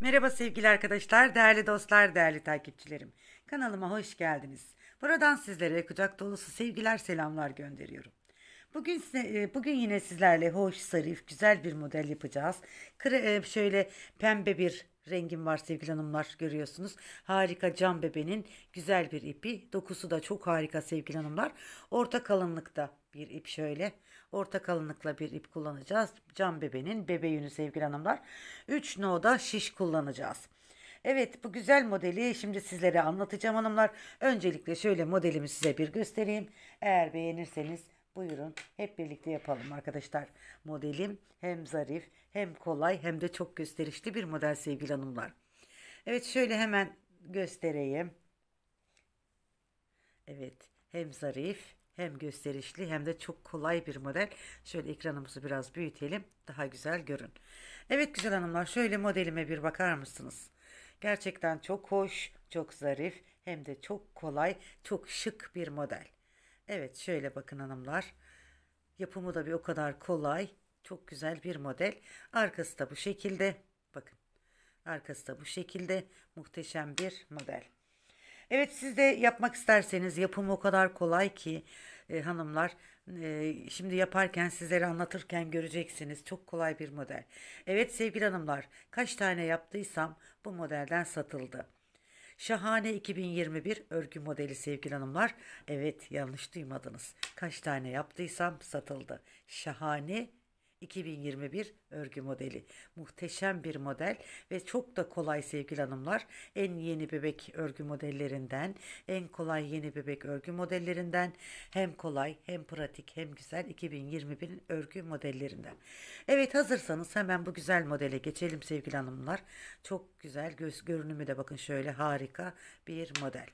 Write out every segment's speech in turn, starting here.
Merhaba sevgili arkadaşlar, değerli dostlar, değerli takipçilerim. Kanalıma hoş geldiniz. Buradan sizlere kucak dolusu sevgiler, selamlar gönderiyorum. Bugün e, bugün yine sizlerle hoş, zarif, güzel bir model yapacağız. E, şöyle pembe bir rengim var sevgili hanımlar görüyorsunuz. Harika cam bebenin güzel bir ipi. Dokusu da çok harika sevgili hanımlar. Orta kalınlıkta bir ip şöyle. Orta kalınlıkla bir ip kullanacağız. Cam bebeğinin bebe yünü sevgili hanımlar. 3 no'da şiş kullanacağız. Evet bu güzel modeli şimdi sizlere anlatacağım hanımlar. Öncelikle şöyle modelimi size bir göstereyim. Eğer beğenirseniz Buyurun hep birlikte yapalım arkadaşlar. Modelim hem zarif hem kolay hem de çok gösterişli bir model sevgili hanımlar. Evet şöyle hemen göstereyim. Evet hem zarif hem gösterişli hem de çok kolay bir model. Şöyle ekranımızı biraz büyütelim. Daha güzel görün. Evet güzel hanımlar şöyle modelime bir bakar mısınız? Gerçekten çok hoş, çok zarif hem de çok kolay, çok şık bir model. Evet şöyle bakın hanımlar. Yapımı da bir o kadar kolay. Çok güzel bir model. Arkası da bu şekilde. Bakın. Arkası da bu şekilde muhteşem bir model. Evet siz de yapmak isterseniz yapımı o kadar kolay ki e, hanımlar. E, şimdi yaparken sizlere anlatırken göreceksiniz. Çok kolay bir model. Evet sevgili hanımlar kaç tane yaptıysam bu modelden satıldı. Şahane 2021 örgü modeli sevgili hanımlar. Evet yanlış duymadınız. Kaç tane yaptıysam satıldı. Şahane 2021 örgü modeli. Muhteşem bir model ve çok da kolay sevgili hanımlar. En yeni bebek örgü modellerinden, en kolay yeni bebek örgü modellerinden hem kolay hem pratik hem güzel 2021 örgü modellerinden. Evet hazırsanız hemen bu güzel modele geçelim sevgili hanımlar. Çok güzel göz görünümü de bakın şöyle harika bir model.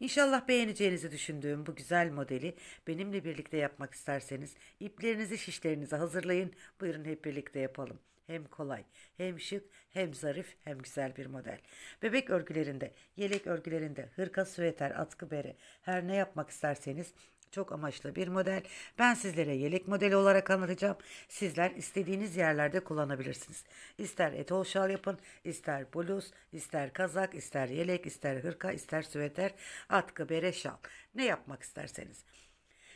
İnşallah beğeneceğinizi düşündüğüm bu güzel modeli benimle birlikte yapmak isterseniz iplerinizi şişlerinizi hazırlayın. Buyurun hep birlikte yapalım. Hem kolay, hem şık, hem zarif, hem güzel bir model. Bebek örgülerinde, yelek örgülerinde, hırka, süveter, atkı bere her ne yapmak isterseniz çok amaçlı bir model. Ben sizlere yelek modeli olarak anlatacağım. Sizler istediğiniz yerlerde kullanabilirsiniz. İster etol şal yapın, ister bluz, ister kazak, ister yelek, ister hırka, ister süveter, atkı, bere, şal. Ne yapmak isterseniz.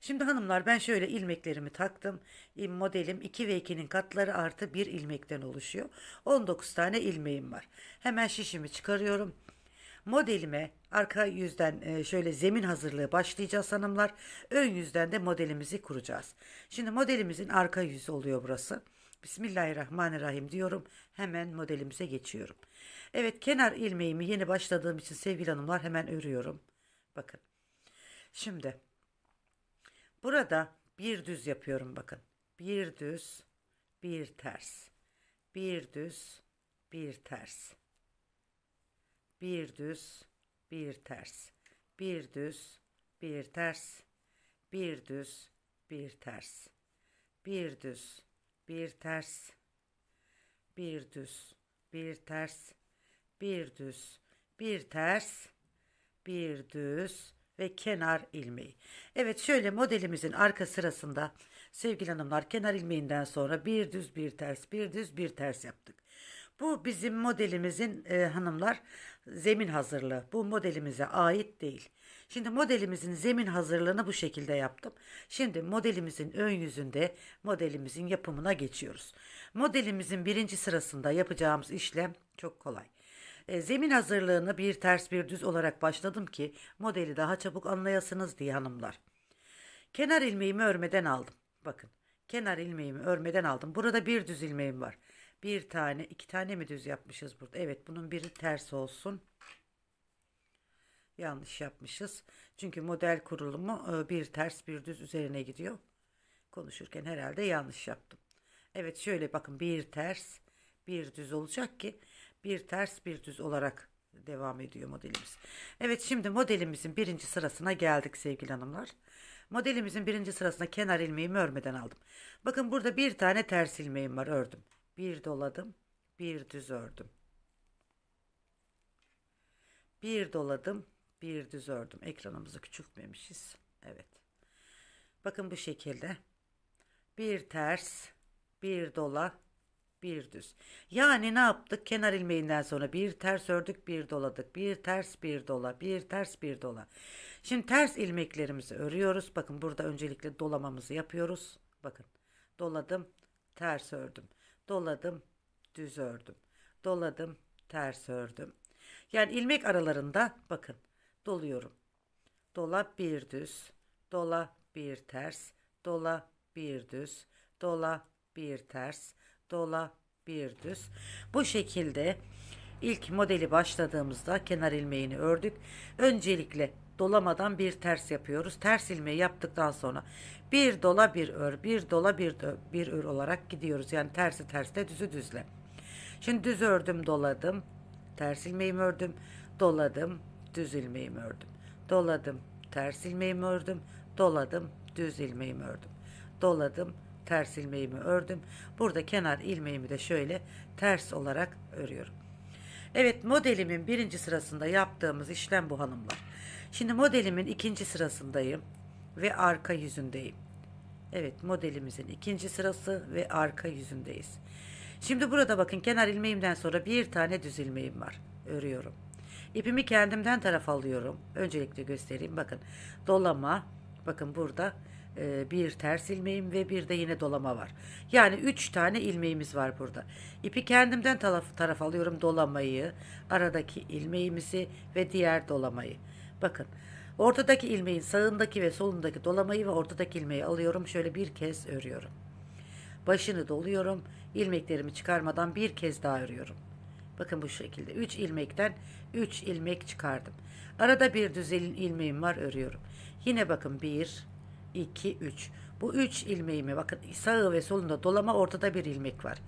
Şimdi hanımlar ben şöyle ilmeklerimi taktım. Modelim 2 ve 2'nin katları artı 1 ilmekten oluşuyor. 19 tane ilmeğim var. Hemen şişimi çıkarıyorum. Modelime arka yüzden e, şöyle zemin hazırlığı başlayacağız hanımlar. Ön yüzden de modelimizi kuracağız. Şimdi modelimizin arka yüzü oluyor burası. Bismillahirrahmanirrahim diyorum. Hemen modelimize geçiyorum. Evet kenar ilmeğimi yeni başladığım için sevgili hanımlar hemen örüyorum. Bakın. Şimdi burada bir düz yapıyorum bakın. Bir düz, bir ters. Bir düz, bir ters bir düz, bir ters, bir düz, bir ters, bir düz, bir ters, bir düz, bir ters, bir düz, bir ters, bir düz, bir ters, bir düz ve kenar ilmeği. Evet şöyle modelimizin arka sırasında sevgili hanımlar kenar ilmeğinden sonra bir düz bir ters bir düz bir ters yaptık. Bu bizim modelimizin e, hanımlar zemin hazırlığı bu modelimize ait değil. Şimdi modelimizin zemin hazırlığını bu şekilde yaptım. Şimdi modelimizin ön yüzünde modelimizin yapımına geçiyoruz. Modelimizin birinci sırasında yapacağımız işlem çok kolay. E, zemin hazırlığını bir ters bir düz olarak başladım ki modeli daha çabuk anlayasınız diye hanımlar. Kenar ilmeğimi örmeden aldım. Bakın kenar ilmeğimi örmeden aldım. Burada bir düz ilmeğim var. Bir tane, iki tane mi düz yapmışız burada? Evet, bunun biri ters olsun. Yanlış yapmışız. Çünkü model kurulumu e, bir ters bir düz üzerine gidiyor. Konuşurken herhalde yanlış yaptım. Evet şöyle bakın bir ters bir düz olacak ki bir ters bir düz olarak devam ediyor modelimiz. Evet şimdi modelimizin birinci sırasına geldik sevgili hanımlar. Modelimizin birinci sırasına kenar ilmeğimi örmeden aldım. Bakın burada bir tane ters ilmeğim var ördüm bir doladım, bir düz ördüm. Bir doladım, bir düz ördüm. Ekranımızı küçültmemişiz. Evet. Bakın bu şekilde. Bir ters, bir dola, bir düz. Yani ne yaptık? Kenar ilmeğinden sonra bir ters ördük, bir doladık. Bir ters, bir dola, bir ters, bir dola. Şimdi ters ilmeklerimizi örüyoruz. Bakın burada öncelikle dolamamızı yapıyoruz. Bakın doladım, ters ördüm. Doladım, düz ördüm. Doladım, ters ördüm. Yani ilmek aralarında bakın doluyorum. Dola bir düz, dola bir ters, dola bir düz, dola bir ters, dola bir düz. Bu şekilde İlk modeli başladığımızda kenar ilmeğini ördük. Öncelikle dolamadan bir ters yapıyoruz. Ters ilmeği yaptıktan sonra bir dola bir ör, bir dola bir, bir ör olarak gidiyoruz. Yani tersi terste düzü düzle. Şimdi düz ördüm doladım. Ters ilmeğimi ördüm. Doladım. Düz ilmeğimi ördüm. Doladım. Ters ilmeğimi ördüm. Doladım. Düz ilmeğimi ördüm. Doladım. Ters ilmeğimi ördüm. Burada kenar ilmeğimi de şöyle ters olarak örüyorum. Evet modelimin birinci sırasında yaptığımız işlem bu hanımlar. Şimdi modelimin ikinci sırasındayım ve arka yüzündeyim. Evet modelimizin ikinci sırası ve arka yüzündeyiz. Şimdi burada bakın kenar ilmeğimden sonra bir tane düz ilmeğim var. Örüyorum. İpimi kendimden taraf alıyorum. Öncelikle göstereyim. Bakın dolama. Bakın burada ee, bir ters ilmeğim ve bir de yine dolama var. Yani üç tane ilmeğimiz var burada. İpi kendimden taraf, taraf alıyorum dolamayı, aradaki ilmeğimizi ve diğer dolamayı. Bakın ortadaki ilmeğin sağındaki ve solundaki dolamayı ve ortadaki ilmeği alıyorum. Şöyle bir kez örüyorum. Başını doluyorum. ilmeklerimi çıkarmadan bir kez daha örüyorum. Bakın bu şekilde 3 ilmekten 3 ilmek çıkardım. Arada bir düz ilmeğim var örüyorum. Yine bakın 1 2, 3. Bu 3 ilmeğimi bakın sağı ve solunda dolama ortada bir ilmek var.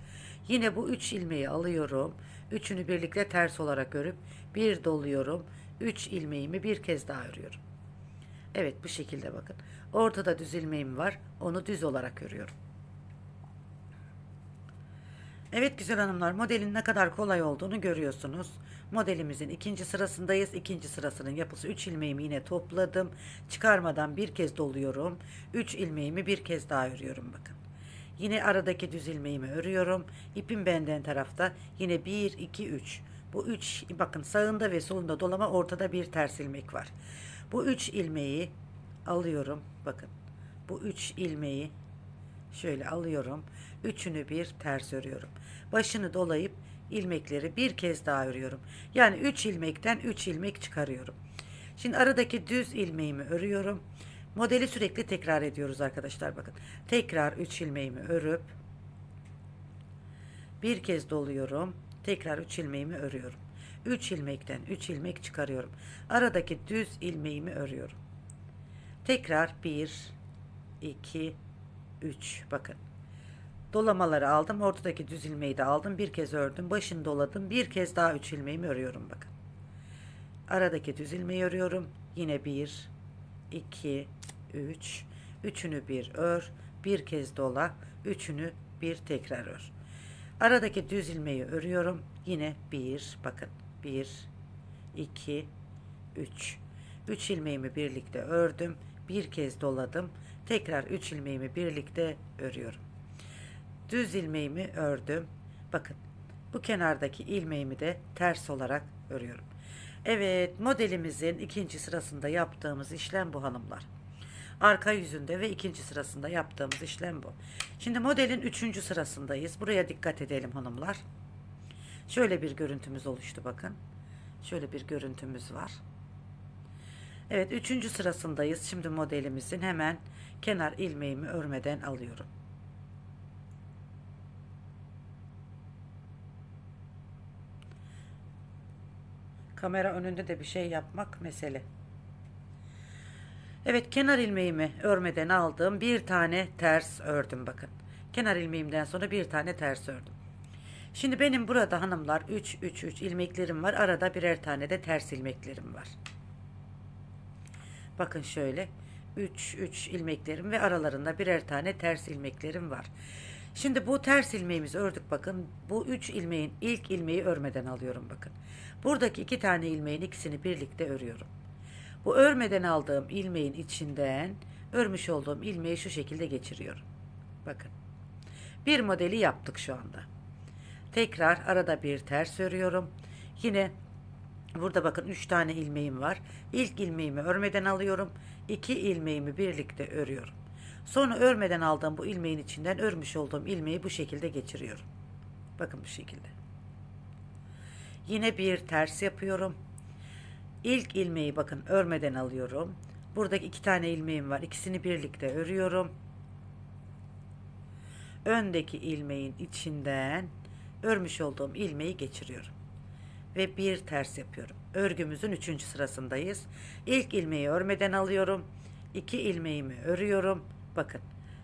Yine bu 3 ilmeği alıyorum. Üçünü birlikte ters olarak örüp bir doluyorum. 3 ilmeğimi bir kez daha örüyorum. Evet bu şekilde bakın. Ortada düz ilmeğim var. Onu düz olarak örüyorum. Evet güzel hanımlar modelin ne kadar kolay olduğunu görüyorsunuz. Modelimizin ikinci sırasındayız. İkinci sırasının yapısı 3 ilmeğimi yine topladım. Çıkarmadan bir kez doluyorum. 3 ilmeğimi bir kez daha örüyorum bakın. Yine aradaki düz ilmeğimi örüyorum. İpim benden tarafta. Yine 1, 2, 3. Bu 3 bakın sağında ve solunda dolama ortada bir ters ilmek var. Bu 3 ilmeği alıyorum. Bakın bu 3 ilmeği şöyle alıyorum. Üçünü bir ters örüyorum. Başını dolayı ilmekleri bir kez daha örüyorum. Yani 3 ilmekten 3 ilmek çıkarıyorum. Şimdi aradaki düz ilmeğimi örüyorum. Modeli sürekli tekrar ediyoruz arkadaşlar bakın. Tekrar 3 ilmeğimi örüp bir kez doluyorum. Tekrar 3 ilmeğimi örüyorum. 3 ilmekten 3 ilmek çıkarıyorum. Aradaki düz ilmeğimi örüyorum. Tekrar 1 2 3 bakın. Dolamaları aldım. Ortadaki düz ilmeği de aldım. Bir kez ördüm. Başını doladım. Bir kez daha üç ilmeğimi örüyorum bakın. Aradaki düz ilmeği örüyorum. Yine bir, iki, üç. Üçünü bir ör. Bir kez dola. Üçünü bir tekrar ör. Aradaki düz ilmeği örüyorum. Yine bir, bakın. Bir, iki, üç. Üç ilmeğimi birlikte ördüm. Bir kez doladım. Tekrar üç ilmeğimi birlikte örüyorum düz ilmeğimi ördüm. Bakın bu kenardaki ilmeğimi de ters olarak örüyorum. Evet modelimizin ikinci sırasında yaptığımız işlem bu hanımlar. Arka yüzünde ve ikinci sırasında yaptığımız işlem bu. Şimdi modelin üçüncü sırasındayız. Buraya dikkat edelim hanımlar. Şöyle bir görüntümüz oluştu bakın. Şöyle bir görüntümüz var. Evet üçüncü sırasındayız. Şimdi modelimizin hemen kenar ilmeğimi örmeden alıyorum. Kamera önünde de bir şey yapmak mesele. Evet kenar ilmeğimi örmeden aldığım bir tane ters ördüm bakın. Kenar ilmeğimden sonra bir tane ters ördüm. Şimdi benim burada hanımlar 3 3 3 ilmeklerim var. Arada birer tane de ters ilmeklerim var. Bakın şöyle 3 3 ilmeklerim ve aralarında birer tane ters ilmeklerim var. Şimdi bu ters ilmeğimizi ördük bakın. Bu üç ilmeğin ilk ilmeği örmeden alıyorum bakın. Buradaki iki tane ilmeğin ikisini birlikte örüyorum. Bu örmeden aldığım ilmeğin içinden örmüş olduğum ilmeği şu şekilde geçiriyorum. Bakın. Bir modeli yaptık şu anda. Tekrar arada bir ters örüyorum. Yine burada bakın 3 tane ilmeğim var. İlk ilmeğimi örmeden alıyorum. 2 ilmeğimi birlikte örüyorum. Sonra örmeden aldığım bu ilmeğin içinden örmüş olduğum ilmeği bu şekilde geçiriyorum. Bakın bu şekilde. Yine bir ters yapıyorum. İlk ilmeği bakın örmeden alıyorum. Buradaki iki tane ilmeğim var. İkisini birlikte örüyorum. Öndeki ilmeğin içinden örmüş olduğum ilmeği geçiriyorum. Ve bir ters yapıyorum. Örgümüzün üçüncü sırasındayız. İlk ilmeği örmeden alıyorum. İki ilmeğimi örüyorum Bakın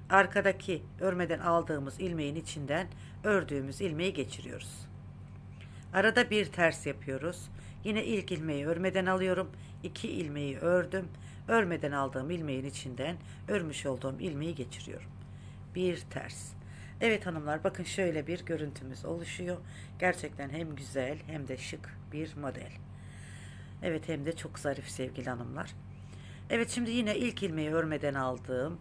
arkadaki örmeden aldığımız ilmeğin içinden ördüğümüz ilmeği geçiriyoruz. Arada bir ters yapıyoruz. Yine ilk ilmeği örmeden alıyorum. 2 ilmeği ördüm. Örmeden aldığım ilmeğin içinden örmüş olduğum ilmeği geçiriyorum. Bir ters. Evet hanımlar bakın şöyle bir görüntümüz oluşuyor. Gerçekten hem güzel hem de şık bir model. Evet hem de çok zarif sevgili hanımlar. Evet şimdi yine ilk ilmeği örmeden aldığım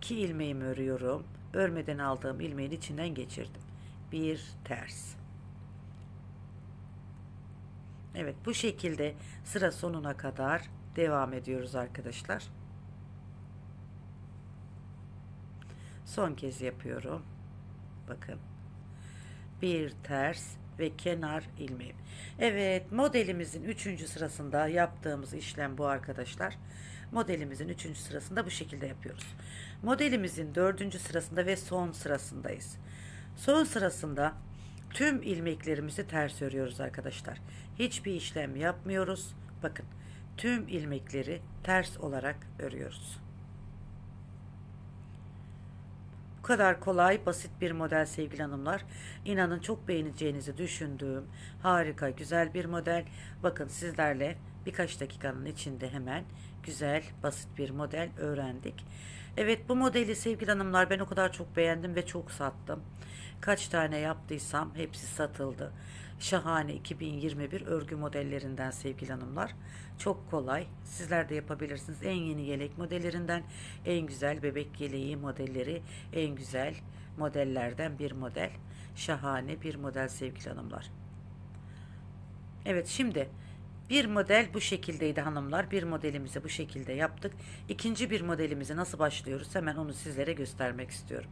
2 ilmeğimi örüyorum. Örmeden aldığım ilmeğin içinden geçirdim. Bir ters. Evet bu şekilde sıra sonuna kadar devam ediyoruz arkadaşlar. Son kez yapıyorum. Bakın. Bir ters ve kenar ilmeği. Evet modelimizin 3. sırasında yaptığımız işlem bu arkadaşlar. Arkadaşlar Modelimizin üçüncü sırasında bu şekilde yapıyoruz. Modelimizin dördüncü sırasında ve son sırasındayız. Son sırasında tüm ilmeklerimizi ters örüyoruz arkadaşlar. Hiçbir işlem yapmıyoruz. Bakın tüm ilmekleri ters olarak örüyoruz. kadar kolay, basit bir model sevgili hanımlar. İnanın çok beğeneceğinizi düşündüğüm harika, güzel bir model. Bakın sizlerle birkaç dakikanın içinde hemen güzel, basit bir model öğrendik. Evet bu modeli sevgili hanımlar ben o kadar çok beğendim ve çok sattım. Kaç tane yaptıysam hepsi satıldı şahane 2021 örgü modellerinden sevgili hanımlar. Çok kolay. Sizler de yapabilirsiniz. En yeni yelek modellerinden en güzel bebek yeleği modelleri en güzel modellerden bir model. Şahane bir model sevgili hanımlar. Evet şimdi bir model bu şekildeydi hanımlar. Bir modelimizi bu şekilde yaptık. İkinci bir modelimizi nasıl başlıyoruz hemen onu sizlere göstermek istiyorum.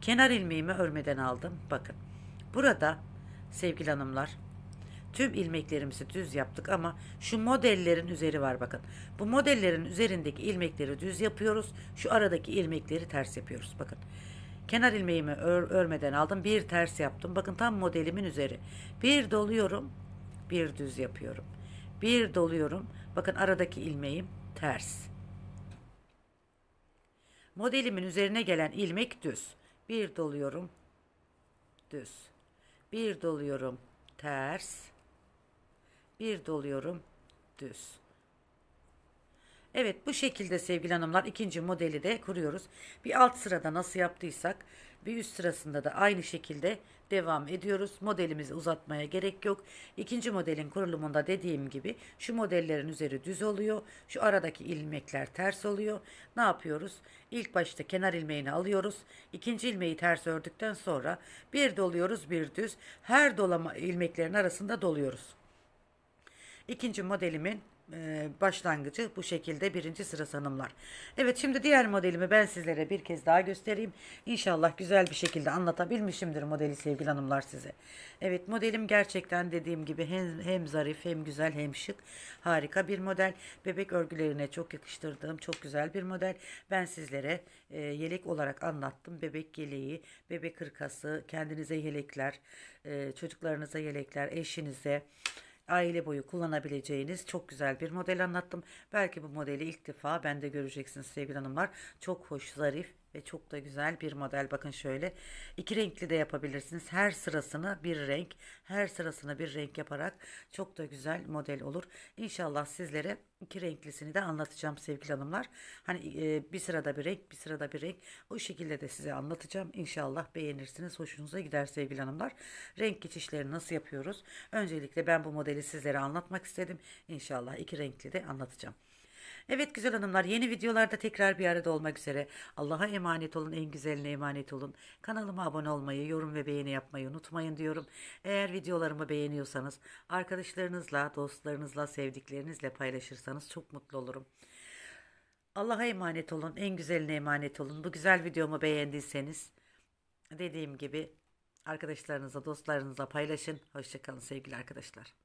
Kenar ilmeğimi örmeden aldım. Bakın burada sevgili hanımlar. Tüm ilmeklerimizi düz yaptık ama şu modellerin üzeri var bakın. Bu modellerin üzerindeki ilmekleri düz yapıyoruz. Şu aradaki ilmekleri ters yapıyoruz. Bakın. Kenar ilmeğimi ör, örmeden aldım. Bir ters yaptım. Bakın tam modelimin üzeri. Bir doluyorum. Bir düz yapıyorum. Bir doluyorum. Bakın aradaki ilmeğim ters. Modelimin üzerine gelen ilmek düz. Bir doluyorum. Düz bir doluyorum ters bir doluyorum düz Evet bu şekilde sevgili hanımlar ikinci modeli de kuruyoruz bir alt sırada nasıl yaptıysak ve üst sırasında da aynı şekilde devam ediyoruz. Modelimizi uzatmaya gerek yok. İkinci modelin kurulumunda dediğim gibi şu modellerin üzeri düz oluyor. Şu aradaki ilmekler ters oluyor. Ne yapıyoruz? İlk başta kenar ilmeğini alıyoruz. İkinci ilmeği ters ördükten sonra bir doluyoruz bir düz. Her dolama ilmeklerin arasında doluyoruz. İkinci modelimin ee, başlangıcı bu şekilde birinci sıra sanımlar. Evet şimdi diğer modelimi ben sizlere bir kez daha göstereyim. İnşallah güzel bir şekilde anlatabilmişimdir modeli sevgili hanımlar size. Evet modelim gerçekten dediğim gibi hem, hem zarif hem güzel hem şık. Harika bir model. Bebek örgülerine çok yakıştırdığım çok güzel bir model. Ben sizlere e, yelek olarak anlattım. Bebek yeleği, bebek hırkası, kendinize yelekler, e, çocuklarınıza yelekler, eşinize, aile boyu kullanabileceğiniz çok güzel bir model anlattım. Belki bu modeli ilk defa bende göreceksiniz sevgili hanımlar. Çok hoş, zarif, ve çok da güzel bir model. Bakın şöyle iki renkli de yapabilirsiniz. Her sırasına bir renk, her sırasına bir renk yaparak çok da güzel model olur. İnşallah sizlere iki renklisini de anlatacağım sevgili hanımlar. Hani e, bir sırada bir renk, bir sırada bir renk. O şekilde de size anlatacağım. İnşallah beğenirsiniz, hoşunuza gider sevgili hanımlar. Renk geçişleri nasıl yapıyoruz? Öncelikle ben bu modeli sizlere anlatmak istedim. İnşallah iki renkli de anlatacağım. Evet güzel hanımlar yeni videolarda tekrar bir arada olmak üzere. Allah'a emanet olun en güzeline emanet olun. Kanalıma abone olmayı, yorum ve beğeni yapmayı unutmayın diyorum. Eğer videolarımı beğeniyorsanız arkadaşlarınızla, dostlarınızla, sevdiklerinizle paylaşırsanız çok mutlu olurum. Allah'a emanet olun. En güzeline emanet olun. Bu güzel videomu beğendiyseniz dediğim gibi arkadaşlarınıza, dostlarınıza paylaşın. Hoşçakalın sevgili arkadaşlar.